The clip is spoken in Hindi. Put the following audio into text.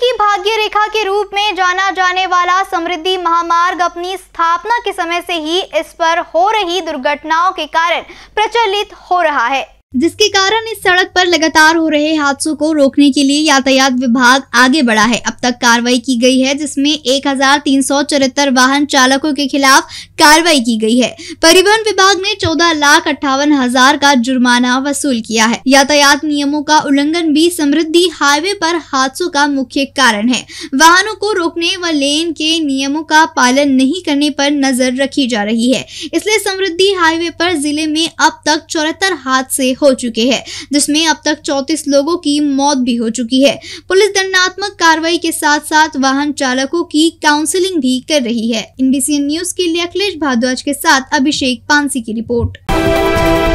की भाग्य रेखा के रूप में जाना जाने वाला समृद्धि महामार्ग अपनी स्थापना के समय से ही इस पर हो रही दुर्घटनाओं के कारण प्रचलित हो रहा है जिसके कारण इस सड़क पर लगातार हो रहे हादसों को रोकने के लिए यातायात विभाग आगे बढ़ा है अब तक कार्रवाई की गई है जिसमें एक वाहन चालकों के खिलाफ कार्रवाई की गई है परिवहन विभाग ने चौदह लाख अट्ठावन हजार का जुर्माना वसूल किया है यातायात नियमों का उल्लंघन भी समृद्धि हाईवे पर हादसों का मुख्य कारण है वाहनों को रोकने व लेन के नियमों का पालन नहीं करने पर नजर रखी जा रही है इसलिए समृद्धि हाईवे पर जिले में अब तक चौहत्तर हादसे हो चुके हैं जिसमें अब तक 34 लोगों की मौत भी हो चुकी है पुलिस दंडात्मक कार्रवाई के साथ साथ वाहन चालकों की काउंसिलिंग भी कर रही है एनबीसी न्यूज के लिए अखिलेश भारद्वाज के साथ अभिषेक पानसी की रिपोर्ट